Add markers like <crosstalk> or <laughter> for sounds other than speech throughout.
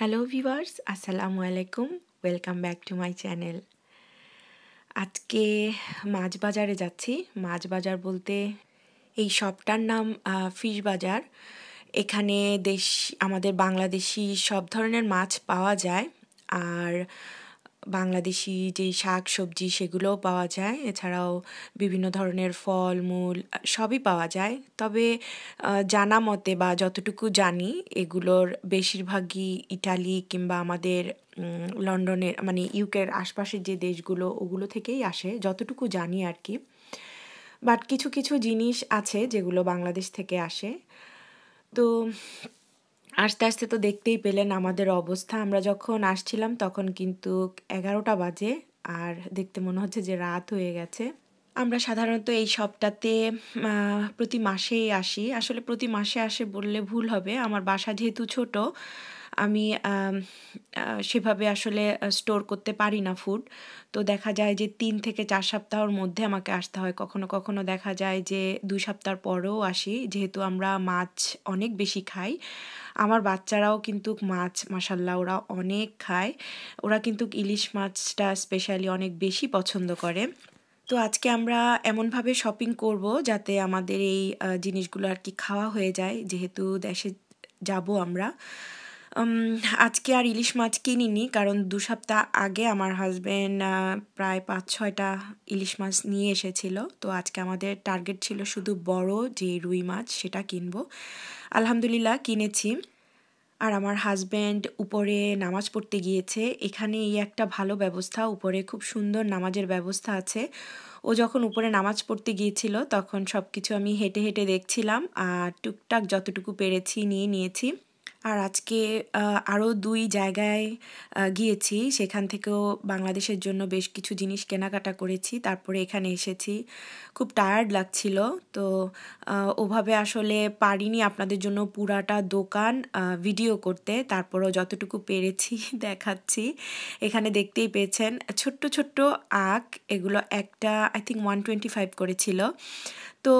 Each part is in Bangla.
হ্যালো ভিভার্স আসসালামু আলাইকুম welcome back to my channel আজকে মাছ বাজারে যাচ্ছি মাছ বাজার বলতে এই শপটার নাম ফিশ বাজার এখানে দেশ আমাদের বাংলাদেশি সব ধরনের মাছ পাওয়া যায় আর বাংলাদেশি যেই শাক সবজি সেগুলোও পাওয়া যায় এছাড়াও বিভিন্ন ধরনের ফল মূল সবই পাওয়া যায় তবে জানা মতে বা যতটুকু জানি এগুলোর বেশিরভাগই ইটালি কিংবা আমাদের লন্ডনের মানে ইউকের আশপাশের যে দেশগুলো ওগুলো থেকেই আসে যতটুকু জানি আর কি বাট কিছু কিছু জিনিস আছে যেগুলো বাংলাদেশ থেকে আসে তো আস্তে আস্তে তো দেখতেই পেলেন আমাদের অবস্থা আমরা যখন আসছিলাম তখন কিন্তু এগারোটা বাজে আর দেখতে মনে হচ্ছে যে রাত হয়ে গেছে আমরা সাধারণত এই সবটাতে প্রতি মাসেই আসি আসলে প্রতি মাসে আসে বললে ভুল হবে আমার বাসা যেহেতু ছোট আমি সেভাবে আসলে স্টোর করতে পারি না ফুড তো দেখা যায় যে তিন থেকে চার সপ্তাহর মধ্যে আমাকে আসতে হয় কখনো কখনো দেখা যায় যে দুই সপ্তাহ পরেও আসি যেহেতু আমরা মাছ অনেক বেশি খাই আমার বাচ্চারাও কিন্তু মাছ মাসাল্লাহ ওরা অনেক খায় ওরা কিন্তু ইলিশ মাছটা স্পেশালি অনেক বেশি পছন্দ করে তো আজকে আমরা এমনভাবে শপিং করব যাতে আমাদের এই জিনিসগুলো আর কি খাওয়া হয়ে যায় যেহেতু দেশে যাব আমরা আজকে আর ইলিশ মাছ কিনিনি কারণ দু সপ্তাহ আগে আমার হাজব্যান্ড প্রায় পাঁচ ছয়টা ইলিশ মাছ নিয়ে এসেছিল তো আজকে আমাদের টার্গেট ছিল শুধু বড় যে রুই মাছ সেটা কিনবো আলহামদুলিল্লাহ কিনেছি আর আমার হাজব্যান্ড উপরে নামাজ পড়তে গিয়েছে এখানে এই একটা ভালো ব্যবস্থা উপরে খুব সুন্দর নামাজের ব্যবস্থা আছে ও যখন উপরে নামাজ পড়তে গিয়েছিল তখন সব কিছু আমি হেঁটে হেঁটে দেখছিলাম আর টুকটাক যতটুকু পেরেছি নিয়ে নিয়েছি আর আজকে আরও দুই জায়গায় গিয়েছি সেখান থেকেও বাংলাদেশের জন্য বেশ কিছু জিনিস কেনাকাটা করেছি তারপরে এখানে এসেছি খুব টায়ার্ড লাগছিল তো ওভাবে আসলে পারিনি আপনাদের জন্য পুরাটা দোকান ভিডিও করতে তারপরও যতটুকু পেরেছি <laughs> দেখাচ্ছি এখানে দেখতেই পেয়েছেন ছোট্ট ছোট্ট আঁক এগুলো একটা I think one twenty five করেছিল তো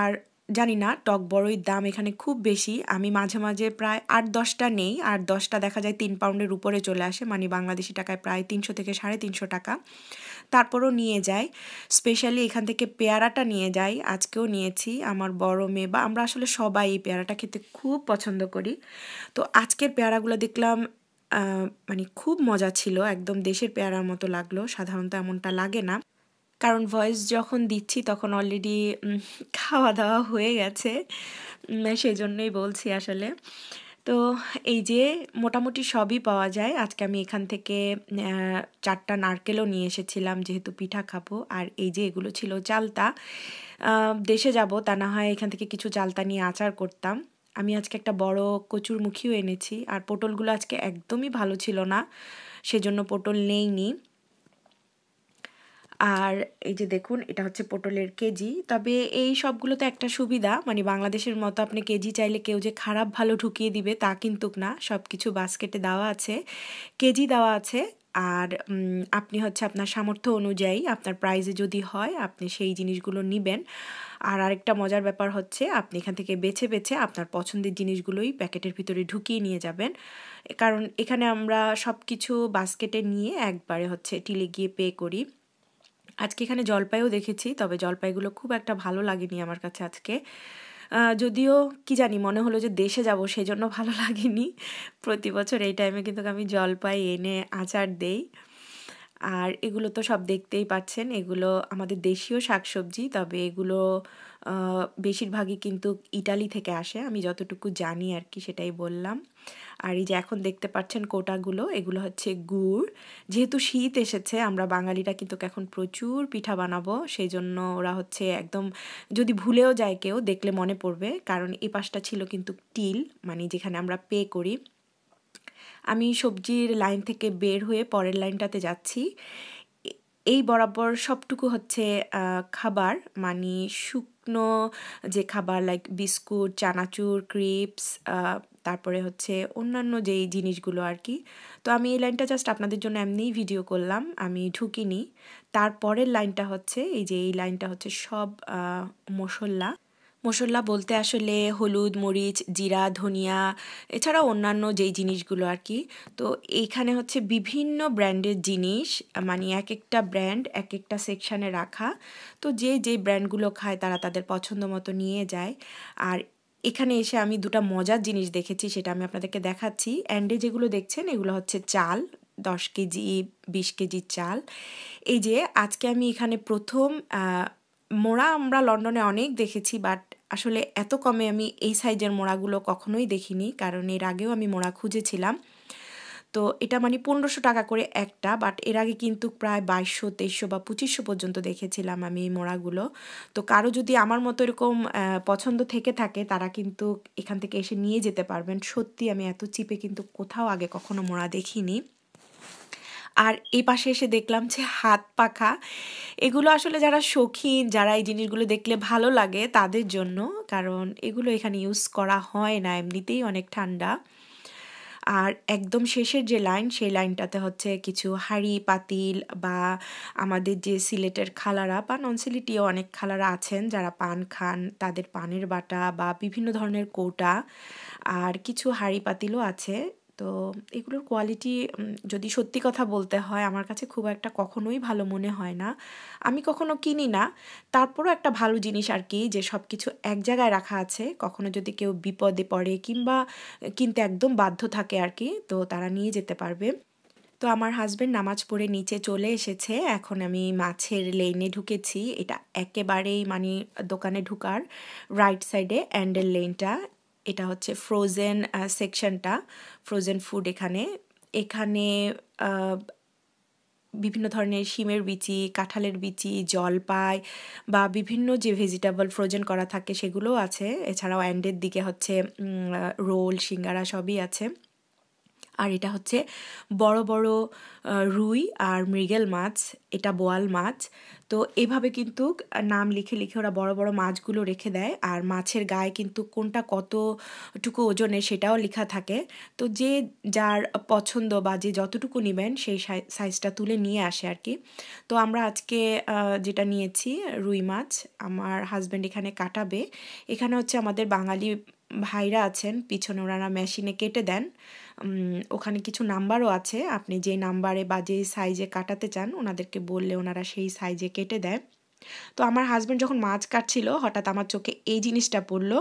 আর জানি না টক বড়ই দাম এখানে খুব বেশি আমি মাঝে মাঝে প্রায় আট দশটা নেই আট দশটা দেখা যায় তিন পাউন্ডের উপরে চলে আসে মানে বাংলাদেশি টাকায় প্রায় তিনশো থেকে সাড়ে তিনশো টাকা তারপরও নিয়ে যায় স্পেশালি এখান থেকে পেয়ারাটা নিয়ে যাই আজকেও নিয়েছি আমার বড় মেয়ে বা আমরা আসলে সবাই এই পেয়ারাটা খেতে খুব পছন্দ করি তো আজকের পেয়ারাগুলো দেখলাম মানে খুব মজা ছিল একদম দেশের পেয়ারার মতো লাগলো সাধারণত এমনটা লাগে না কারণ ভয়েস যখন দিচ্ছি তখন অলরেডি খাওয়া দাওয়া হয়ে গেছে সেই জন্যই বলছি আসলে তো এই যে মোটামুটি সবই পাওয়া যায় আজকে আমি এখান থেকে চারটা নারকেলও নিয়ে এসেছিলাম যেহেতু পিঠা খাবো আর এই যে এগুলো ছিল চালতা দেশে যাব তা না হয় এখান থেকে কিছু চালতা নিয়ে আচার করতাম আমি আজকে একটা বড় কচুর এনেছি আর পটলগুলো আজকে একদমই ভালো ছিল না সেজন্য পটল নেইনি আর এই যে দেখুন এটা হচ্ছে পটলের কেজি তবে এই সবগুলোতে একটা সুবিধা মানে বাংলাদেশের মতো আপনি কেজি চাইলে কেউ যে খারাপ ভালো ঢুকিয়ে দিবে তা কিন্তু না সব কিছু বাস্কেটে দেওয়া আছে কেজি দেওয়া আছে আর আপনি হচ্ছে আপনার সামর্থ্য অনুযায়ী আপনার প্রাইজে যদি হয় আপনি সেই জিনিসগুলো নেবেন আর আরেকটা মজার ব্যাপার হচ্ছে আপনি এখান থেকে বেছে বেছে আপনার পছন্দের জিনিসগুলোই প্যাকেটের ভিতরে ঢুকিয়ে নিয়ে যাবেন কারণ এখানে আমরা সব কিছু বাস্কেটে নিয়ে একবারে হচ্ছে টিলে গিয়ে পে করি আজকে এখানে জলপাইও দেখেছি তবে জলপাইগুলো খুব একটা ভালো লাগেনি আমার কাছে আজকে যদিও কি জানি মনে হলো যে দেশে যাব সেই জন্য ভালো লাগেনি প্রতি বছর এই টাইমে কিন্তু আমি জলপাই এনে আচার দেই আর এগুলো তো সব দেখতেই পাচ্ছেন এগুলো আমাদের দেশীয় শাকসবজি তবে এগুলো বেশিরভাগই কিন্তু ইটালি থেকে আসে আমি যতটুকু জানি আর কি সেটাই বললাম আর এই যে এখন দেখতে পাচ্ছেন কোটাগুলো এগুলো হচ্ছে গুড় যেহেতু শীত এসেছে আমরা বাঙালিরা কিন্তু এখন প্রচুর পিঠা বানাবো সেই জন্য ওরা হচ্ছে একদম যদি ভুলেও যায় কেউ দেখলে মনে পড়বে কারণ এ পাশটা ছিল কিন্তু টিল মানে যেখানে আমরা পে করি আমি সবজির লাইন থেকে বের হয়ে পরের লাইনটাতে যাচ্ছি এই বরাবর সবটুকু হচ্ছে খাবার মানে শুকনো যে খাবার লাইক বিস্কুট চানাচুর ক্রিপস তারপরে হচ্ছে অন্যান্য যেই জিনিসগুলো আর কি তো আমি এই লাইনটা জাস্ট আপনাদের জন্য এমনিই ভিডিও করলাম আমি ঢুকিনি তারপরের লাইনটা হচ্ছে এই যে এই লাইনটা হচ্ছে সব মশলা মশলা বলতে আসলে হলুদ মরিচ জিরা ধনিয়া এছাড়া অন্যান্য যেই জিনিসগুলো আর কি তো এইখানে হচ্ছে বিভিন্ন ব্র্যান্ডের জিনিস মানে এক একটা ব্র্যান্ড এক একটা সেকশানে রাখা তো যে যে ব্র্যান্ডগুলো খায় তারা তাদের পছন্দ মতো নিয়ে যায় আর এখানে এসে আমি দুটা মজার জিনিস দেখেছি সেটা আমি আপনাদেরকে দেখাচ্ছি অ্যান্ডে যেগুলো দেখছেন এগুলো হচ্ছে চাল দশ কেজি বিশ কেজি চাল এই যে আজকে আমি এখানে প্রথম মোড়া আমরা লন্ডনে অনেক দেখেছি বাট আসলে এত কমে আমি এই সাইজের মোড়াগুলো কখনোই দেখিনি কারণ এর আগেও আমি মোড়া খুঁজেছিলাম তো এটা মানে পনেরোশো টাকা করে একটা বাট এর আগে কিন্তু প্রায় বাইশশো তেইশশো বা পঁচিশশো পর্যন্ত দেখেছিলাম আমি এই মোড়াগুলো তো কারো যদি আমার মতো এরকম পছন্দ থেকে থাকে তারা কিন্তু এখান থেকে এসে নিয়ে যেতে পারবেন সত্যি আমি এত চিপে কিন্তু কোথাও আগে কখনো মোড়া দেখিনি আর এই পাশে এসে দেখলাম যে হাত পাখা এগুলো আসলে যারা শৌখিন যারা এই জিনিসগুলো দেখলে ভালো লাগে তাদের জন্য কারণ এগুলো এখানে ইউজ করা হয় না এমনিতেই অনেক ঠান্ডা আর একদম শেষের যে লাইন সেই লাইনটাতে হচ্ছে কিছু হাড়ি পাতিল বা আমাদের যে সিলেটের খালারা বা নন সিলেটিও অনেক খালারা আছেন যারা পান খান তাদের পানের বাটা বা বিভিন্ন ধরনের কৌটা আর কিছু হাড়ি পাতিলও আছে তো এগুলোর কোয়ালিটি যদি সত্যি কথা বলতে হয় আমার কাছে খুব একটা কখনোই ভালো মনে হয় না আমি কখনো কিনি না তারপরও একটা ভালো জিনিস আর কি যে সব কিছু এক জায়গায় রাখা আছে কখনো যদি কেউ বিপদে পড়ে কিংবা কিনতে একদম বাধ্য থাকে আর কি তো তারা নিয়ে যেতে পারবে তো আমার হাজব্যান্ড নামাজ পড়ে নিচে চলে এসেছে এখন আমি মাছের লেনে ঢুকেছি এটা একেবারেই মানে দোকানে ঢুকার রাইট সাইডে অ্যান্ডেল লেনটা এটা হচ্ছে ফ্রোজেন সেকশনটা ফ্রোজেন ফুড এখানে এখানে বিভিন্ন ধরনের শিমের বিচি কাঁঠালের বিচি জলপাই বা বিভিন্ন যে ভেজিটেবল ফ্রোজেন করা থাকে সেগুলোও আছে এছাড়াও অ্যান্ডের দিকে হচ্ছে রোল সিঙ্গারা সবই আছে আর এটা হচ্ছে বড় বড় রুই আর মৃগেল মাছ এটা বোয়াল মাছ তো এভাবে কিন্তু নাম লিখে লিখে ওরা বড় বড় মাছগুলো রেখে দেয় আর মাছের গায়ে কিন্তু কোনটা কতটুকু ওজনে সেটাও লেখা থাকে তো যে যার পছন্দ বা যে যতটুকু নেবেন সেই সাইজটা তুলে নিয়ে আসে আর কি তো আমরা আজকে যেটা নিয়েছি রুই মাছ আমার হাজব্যান্ড এখানে কাটাবে এখানে হচ্ছে আমাদের বাঙালি ভাইরা আছেন পিছনে ওনারা মেশিনে কেটে দেন ওখানে কিছু নাম্বারও আছে আপনি যে নাম্বারে বা যেই সাইজে কাটাতে চান ওনাদেরকে বললে ওনারা সেই সাইজে কেটে দেয় তো আমার হাজব্যান্ড যখন মাছ কাটছিল হঠাৎ আমার চোখে এই জিনিসটা পড়লো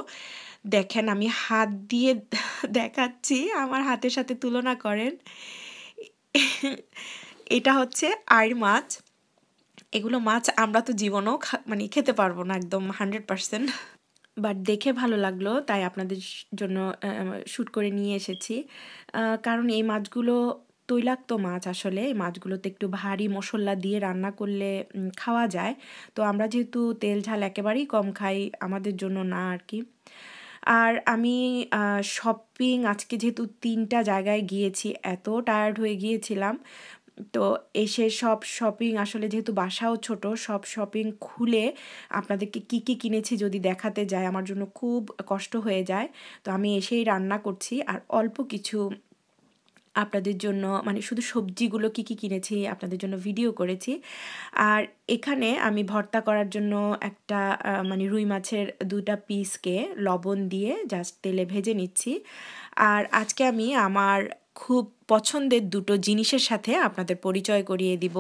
দেখেন আমি হাত দিয়ে <laughs> দেখাচ্ছি আমার হাতের সাথে তুলনা করেন এটা হচ্ছে আর মাছ এগুলো মাছ আমরা তো জীবনেও মানে খেতে পারবো না একদম হান্ড্রেড পারসেন্ট বাট দেখে ভালো লাগলো তাই আপনাদের জন্য শ্যুট করে নিয়ে এসেছি কারণ এই মাছগুলো তৈলাক্ত মাছ আসলে এই মাছগুলোতে একটু ভারী মশলা দিয়ে রান্না করলে খাওয়া যায় তো আমরা যেহেতু তেল ঝাল একেবারেই কম খাই আমাদের জন্য না আর কি আর আমি শপিং আজকে যেহেতু তিনটা জায়গায় গিয়েছি এত টায়ার্ড হয়ে গিয়েছিলাম তো এসে সব শপিং আসলে যেহেতু বাসাও ছোট সব শপিং খুলে আপনাদেরকে কি কি কিনেছি যদি দেখাতে যায় আমার জন্য খুব কষ্ট হয়ে যায় তো আমি এসেই রান্না করছি আর অল্প কিছু আপনাদের জন্য মানে শুধু সবজিগুলো কি কি কিনেছি আপনাদের জন্য ভিডিও করেছি আর এখানে আমি ভর্তা করার জন্য একটা মানে রুই মাছের দুটা পিসকে লবণ দিয়ে জাস্ট তেলে ভেজে নিচ্ছি আর আজকে আমি আমার খুব পছন্দের দুটো জিনিসের সাথে আপনাদের পরিচয় করিয়ে দিব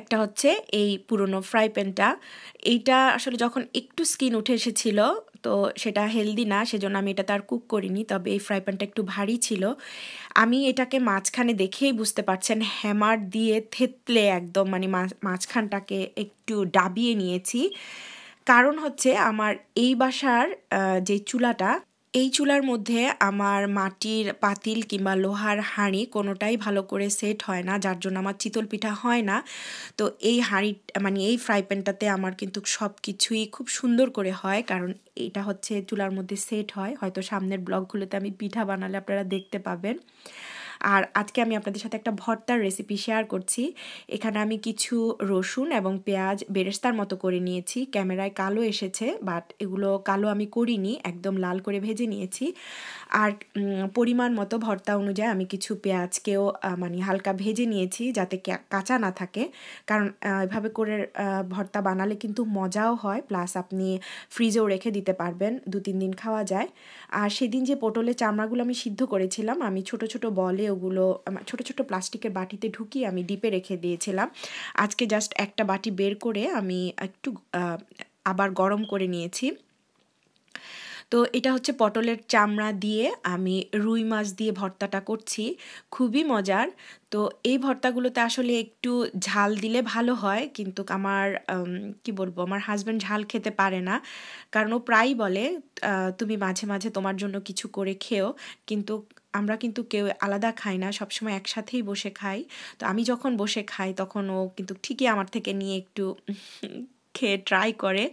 একটা হচ্ছে এই পুরনো ফ্রাই প্যানটা এইটা আসলে যখন একটু স্কিন উঠে এসেছিল তো সেটা হেলদি না সেজন্য আমি এটা তার কুক করিনি তবে এই ফ্রাই প্যানটা একটু ভারী ছিল আমি এটাকে মাঝখানে দেখেই বুঝতে পারছেন হ্যামার দিয়ে থেতলে একদম মানে মাঝখানটাকে একটু ডাবিয়ে নিয়েছি কারণ হচ্ছে আমার এই বাসার যে চুলাটা এই চুলার মধ্যে আমার মাটির পাতিল কিংবা লোহার হাঁড়ি কোনোটাই ভালো করে সেট হয় না যার জন্য আমার চিতল পিঠা হয় না তো এই হাঁড়ি মানে এই ফ্রাই প্যানটাতে আমার কিন্তু সব কিছুই খুব সুন্দর করে হয় কারণ এটা হচ্ছে চুলার মধ্যে সেট হয় হয়তো সামনের ব্লগগুলোতে আমি পিঠা বানালে আপনারা দেখতে পাবেন আর আজকে আমি আপনাদের সাথে একটা ভর্তার রেসিপি শেয়ার করছি এখানে আমি কিছু রসুন এবং পেঁয়াজ বেরেস্তার মতো করে নিয়েছি ক্যামেরায় কালো এসেছে বাট এগুলো কালো আমি করিনি একদম লাল করে ভেজে নিয়েছি আর পরিমাণ মতো ভর্তা অনুযায়ী আমি কিছু পেঁয়াজকেও মানে হালকা ভেজে নিয়েছি যাতে কাঁচা না থাকে কারণ এভাবে করে ভর্তা বানালে কিন্তু মজাও হয় প্লাস আপনি ফ্রিজেও রেখে দিতে পারবেন দু তিন দিন খাওয়া যায় আর সেদিন যে পটলের চামড়াগুলো আমি সিদ্ধ করেছিলাম আমি ছোট ছোট বলে ওগুলো ছোট ছোট প্লাস্টিকের বাটিতে ঢুকিয়ে আমি ডিপে রেখে দিয়েছিলাম আজকে জাস্ট একটা বাটি বের করে আমি একটু আবার গরম করে নিয়েছি তো এটা হচ্ছে পটলের চামড়া দিয়ে আমি রুই মাছ দিয়ে ভর্তাটা করছি খুবই মজার তো এই ভর্তাগুলোতে আসলে একটু ঝাল দিলে ভালো হয় কিন্তু আমার কি বলবো আমার হাজব্যান্ড ঝাল খেতে পারে না কারণ ও প্রায়ই বলে তুমি মাঝে মাঝে তোমার জন্য কিছু করে খেও কিন্তু আমরা কিন্তু কেউ আলাদা খাই না সবসময় একসাথেই বসে খাই তো আমি যখন বসে খাই তখন ও কিন্তু ঠিকই আমার থেকে নিয়ে একটু খেয়ে ট্রাই করে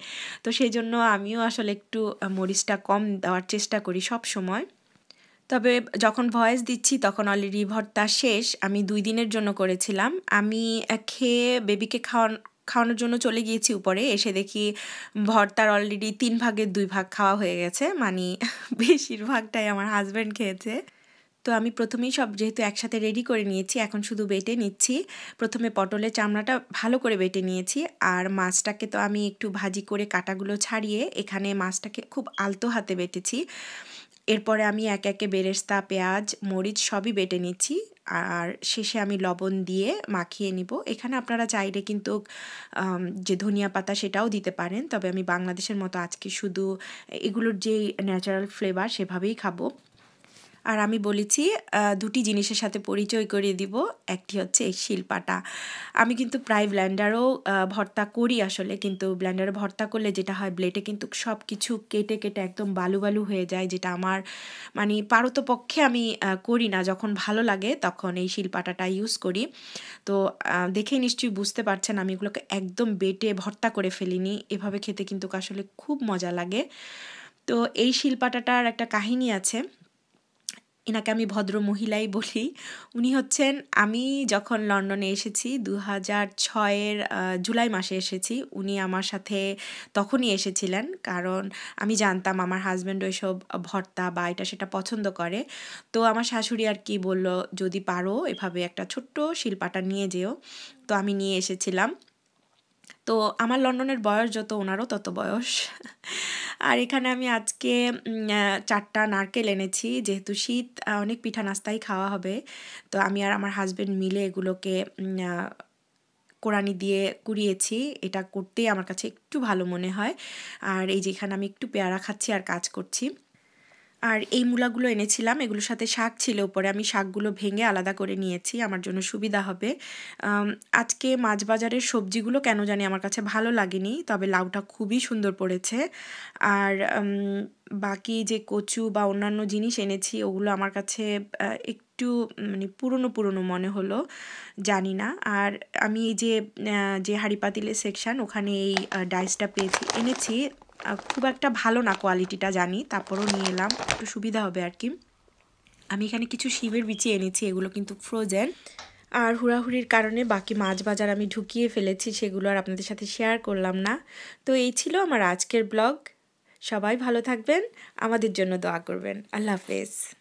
তো সেই জন্য আমিও আসলে একটু মরিচটা কম দেওয়ার চেষ্টা করি সব সময় তবে যখন ভয়েস দিচ্ছি তখন অলরেডি ভর্তা শেষ আমি দুই দিনের জন্য করেছিলাম আমি খেয়ে বেবিকে খাওয়ান খাওয়ানোর জন্য চলে গিয়েছি উপরে এসে দেখি ভর্তার অলরেডি তিন ভাগের দুই ভাগ খাওয়া হয়ে গেছে মানে বেশিরভাগটাই আমার হাজব্যান্ড খেয়েছে তো আমি প্রথমেই সব যেহেতু একসাথে রেডি করে নিয়েছি এখন শুধু বেটে নিচ্ছি প্রথমে পটলের চামড়াটা ভালো করে বেটে নিয়েছি আর মাছটাকে তো আমি একটু ভাজি করে কাটাগুলো ছাড়িয়ে এখানে মাছটাকে খুব আলতো হাতে বেটেছি এরপরে আমি এক একে বেরেস্তা পেঁয়াজ মরিচ সবই বেটে নিচ্ছি আর শেষে আমি লবণ দিয়ে মাখিয়ে নিব এখানে আপনারা চাইলে কিন্তু যে ধনিয়া পাতা সেটাও দিতে পারেন তবে আমি বাংলাদেশের মতো আজকে শুধু এগুলোর যেই ন্যাচারাল ফ্লেভার সেভাবেই খাবো আর আমি বলেছি দুটি জিনিসের সাথে পরিচয় করিয়ে দিব একটি হচ্ছে এই শিল্পাটা আমি কিন্তু প্রায় ব্ল্যান্ডারও ভর্তা করি আসলে কিন্তু ব্ল্যান্ডারে ভর্তা করলে যেটা হয় ব্লেডে কিন্তু সব কিছু কেটে কেটে একদম বালু বালু হয়ে যায় যেটা আমার মানে পারতপক্ষে আমি করি না যখন ভালো লাগে তখন এই শিলপাটাটা ইউজ করি তো দেখেই নিশ্চয়ই বুঝতে পারছেন আমি এগুলোকে একদম বেটে ভর্তা করে ফেলিনি এভাবে খেতে কিন্তু আসলে খুব মজা লাগে তো এই শিলপাটাটার একটা কাহিনী আছে এনাকে আমি ভদ্র মহিলাই বলি উনি হচ্ছেন আমি যখন লন্ডনে এসেছি দু হাজার ছয়ের জুলাই মাসে এসেছি উনি আমার সাথে তখনই এসেছিলেন কারণ আমি জানতাম আমার হাজব্যান্ড ওইসব ভর্তা বা এটা সেটা পছন্দ করে তো আমার শাশুড়ি আর কি বলল যদি পারো এভাবে একটা ছোট্ট শিল্পাটা নিয়ে যেও তো আমি নিয়ে এসেছিলাম তো আমার লন্ডনের বয়স যত ওনারও তত বয়স আর এখানে আমি আজকে চারটা নারকেল এনেছি যেহেতু শীত অনেক পিঠা নাস্তাই খাওয়া হবে তো আমি আর আমার হাজব্যান্ড মিলে এগুলোকে কোরআনি দিয়ে কুড়িয়েছি এটা করতেই আমার কাছে একটু ভালো মনে হয় আর এই যেখানে আমি একটু পেয়ারা খাচ্ছি আর কাজ করছি আর এই মূলাগুলো এনেছিলাম এগুলোর সাথে শাক ছিল উপরে আমি শাকগুলো ভেঙে আলাদা করে নিয়েছি আমার জন্য সুবিধা হবে আজকে মাছ বাজারের সবজিগুলো কেন জানি আমার কাছে ভালো লাগেনি তবে লাউটা খুবই সুন্দর পড়েছে আর বাকি যে কচু বা অন্যান্য জিনিস এনেছি ওগুলো আমার কাছে একটু মানে পুরনো পুরনো মনে হলো জানি না আর আমি এই যে যে হাড়িপাতিলের পাতিলের সেকশান ওখানে এই ডাইসটা পেয়েছি এনেছি খুব একটা ভালো না কোয়ালিটিটা জানি তারপরও নিয়ে এলাম একটু সুবিধা হবে আর কি আমি এখানে কিছু শিবের বিচি এনেছি এগুলো কিন্তু ফ্রোজেন আর হুড়াহুড়ির কারণে বাকি মাছ বাজার আমি ঢুকিয়ে ফেলেছি সেগুলো আর আপনাদের সাথে শেয়ার করলাম না তো এই ছিল আমার আজকের ব্লগ সবাই ভালো থাকবেন আমাদের জন্য দোয়া করবেন আল্লাহ হাফেজ